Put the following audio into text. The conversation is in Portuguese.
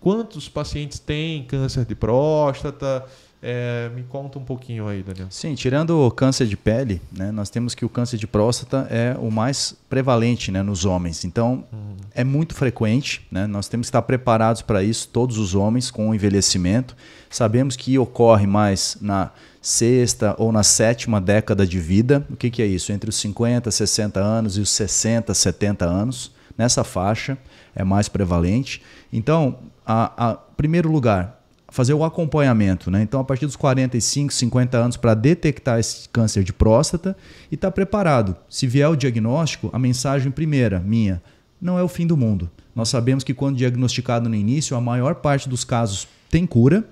Quantos pacientes têm câncer de próstata? É, me conta um pouquinho aí, Daniel. Sim, tirando o câncer de pele, né, nós temos que o câncer de próstata é o mais prevalente né, nos homens. Então, uhum. é muito frequente. Né? Nós temos que estar preparados para isso, todos os homens, com o envelhecimento. Sabemos que ocorre mais na sexta ou na sétima década de vida. O que, que é isso? Entre os 50, 60 anos e os 60, 70 anos nessa faixa é mais prevalente. Então, a, a primeiro lugar, fazer o acompanhamento, né? Então, a partir dos 45, 50 anos, para detectar esse câncer de próstata e estar tá preparado. Se vier o diagnóstico, a mensagem primeira, minha, não é o fim do mundo. Nós sabemos que quando diagnosticado no início, a maior parte dos casos tem cura,